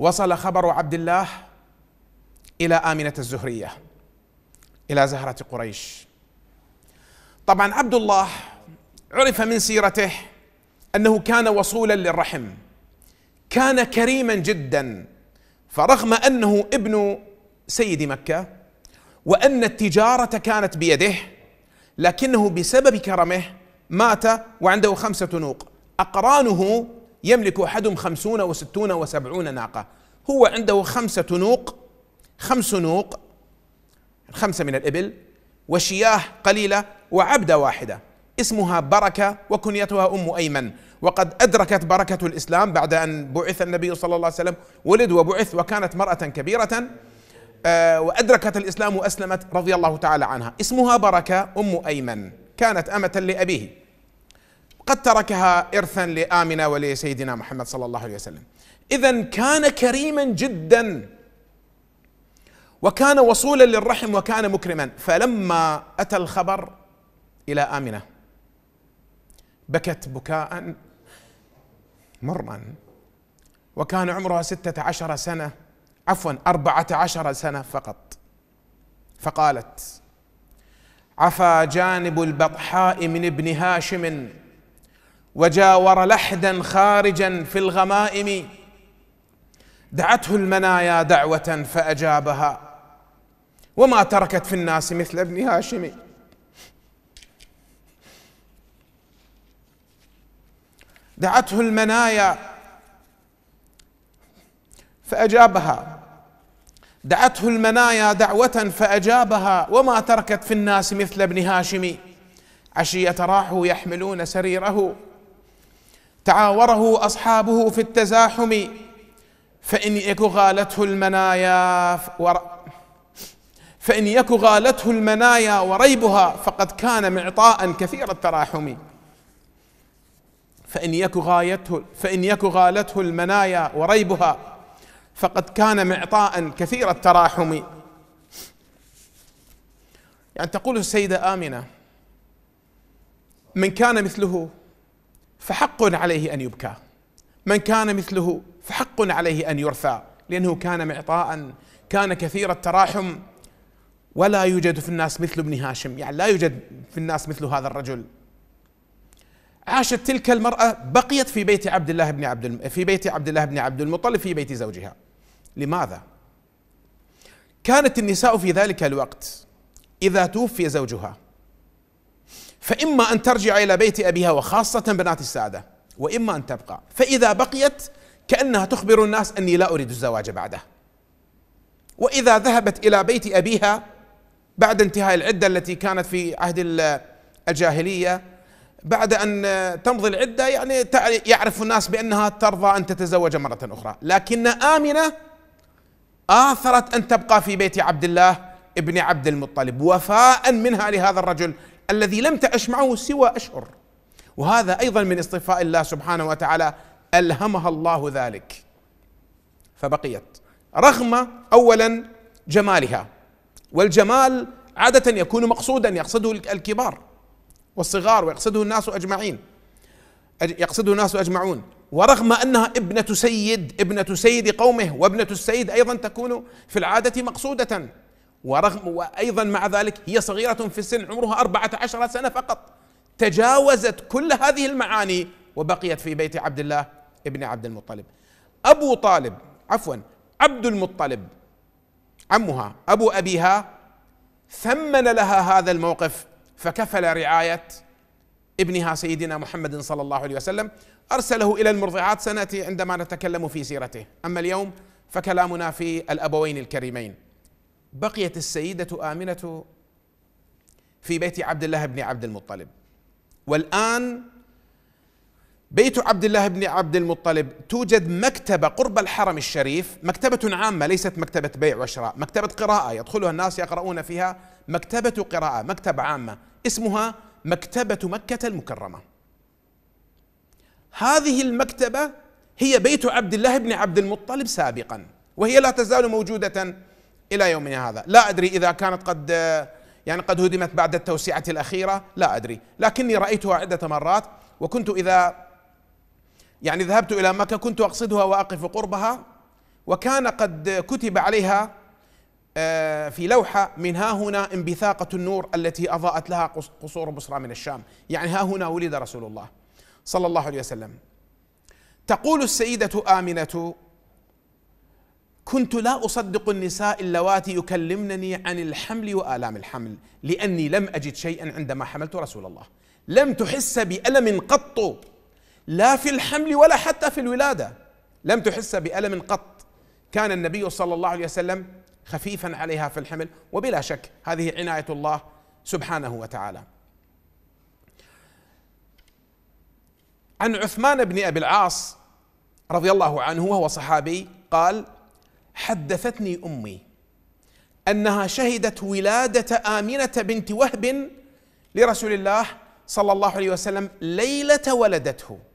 وصل خبر عبد الله الى امنه الزهريه الى زهره قريش طبعا عبد الله عرف من سيرته انه كان وصولا للرحم كان كريما جدا فرغم انه ابن سيد مكه وان التجاره كانت بيده لكنه بسبب كرمه مات وعنده خمسه نوق اقرانه يملك أحدهم خمسون وستون وسبعون ناقة هو عنده خمسة نوق خمس نوق خمسة من الإبل وشياه قليلة وعبدة واحدة اسمها بركة وكنيتها أم أيمن وقد أدركت بركة الإسلام بعد أن بعث النبي صلى الله عليه وسلم ولد وبعث وكانت مرأة كبيرة آه، وأدركت الإسلام وأسلمت رضي الله تعالى عنها اسمها بركة أم أيمن كانت أمة لأبيه قد تركها إرثا لآمنة ولسيدنا محمد صلى الله عليه وسلم إذا كان كريما جدا وكان وصولا للرحم وكان مكرما فلما أتى الخبر إلى آمنة بكت بكاء مرا وكان عمرها ستة عشر سنة عفوا أربعة عشر سنة فقط فقالت عفا جانب البطحاء من ابن هاشم وجاور لحدا خارجا في الغمائم دعته المنايا دعوة فأجابها وما تركت في الناس مثل ابن هاشم دعته المنايا فأجابها دعته المنايا دعوة فأجابها وما تركت في الناس مثل ابن هاشم عشية راحوا يحملون سريره تعاوره اصحابه في التزاحم فان يك غالته المنايا فان يك غالته المنايا وريبها فقد كان معطاء كثير التراحم فان يك غايته فان يك غالته المنايا وريبها فقد كان معطاء كثير التراحم يعني تقول السيده امنه من كان مثله فحق عليه ان يبكى من كان مثله فحق عليه ان يرثى لانه كان معطاء كان كثير التراحم ولا يوجد في الناس مثل ابن هاشم يعني لا يوجد في الناس مثل هذا الرجل عاشت تلك المرأة بقيت في بيت عبد الله بن عبد الم... في بيت عبد الله بن عبد المطلب في بيت زوجها لماذا؟ كانت النساء في ذلك الوقت إذا توفي زوجها فإما أن ترجع إلى بيت أبيها وخاصة بنات السادة وإما أن تبقى فإذا بقيت كأنها تخبر الناس أني لا أريد الزواج بعده وإذا ذهبت إلى بيت أبيها بعد انتهاء العدة التي كانت في عهد الجاهلية بعد أن تمضي العدة يعني يعرف الناس بأنها ترضى أن تتزوج مرة أخرى لكن آمنة آثرت أن تبقى في بيت عبد الله ابن عبد المطلب وفاء منها لهذا الرجل الذي لم تعش معه سوى أشهر وهذا أيضا من اصطفاء الله سبحانه وتعالى ألهمها الله ذلك فبقيت رغم أولا جمالها والجمال عادة يكون مقصودا يقصده الكبار والصغار ويقصده الناس أجمعين يقصده الناس أجمعون ورغم أنها ابنة سيد ابنة سيد قومه وابنة السيد أيضا تكون في العادة مقصودة ورغم وأيضا مع ذلك هي صغيرة في السن عمرها أربعة عشر سنة فقط تجاوزت كل هذه المعاني وبقيت في بيت عبد الله ابن عبد المطلب أبو طالب عفوا عبد المطلب عمها أبو أبيها ثمن لها هذا الموقف فكفل رعاية ابنها سيدنا محمد صلى الله عليه وسلم أرسله إلى المرضعات سنأتي عندما نتكلم في سيرته أما اليوم فكلامنا في الأبوين الكريمين بقيت السيدة آمنة في بيت عبد الله بن عبد المطلب والآن بيت عبد الله بن عبد المطلب توجد مكتبة قرب الحرم الشريف مكتبة عامة ليست مكتبة بيع وشراء مكتبة قراءة يدخلها الناس يقرؤون فيها مكتبة قراءة مكتبة عامة اسمها مكتبة مكة المكرمة هذه المكتبة هي بيت عبد الله بن عبد المطلب سابقا وهي لا تزال موجودة إلى يومنا هذا لا أدري إذا كانت قد يعني قد هدمت بعد التوسعة الأخيرة لا أدري لكني رأيتها عدة مرات وكنت إذا يعني ذهبت إلى مكة كنت أقصدها وأقف قربها وكان قد كتب عليها آه، في لوحة من ها هنا انبثاقة النور التي أضاءت لها قصور بصرى من الشام يعني ها هنا ولد رسول الله صلى الله عليه وسلم تقول السيدة آمنة كنت لا أصدق النساء اللواتي يكلمنني عن الحمل وآلام الحمل لأني لم أجد شيئا عندما حملت رسول الله لم تحس بألم قط لا في الحمل ولا حتى في الولادة لم تحس بألم قط كان النبي صلى الله عليه وسلم خفيفا عليها في الحمل وبلا شك هذه عناية الله سبحانه وتعالى عن عثمان بن أبي العاص رضي الله عنه وهو صحابي قال حدثتني امي انها شهدت ولاده امنه بنت وهب لرسول الله صلى الله عليه وسلم ليله ولدته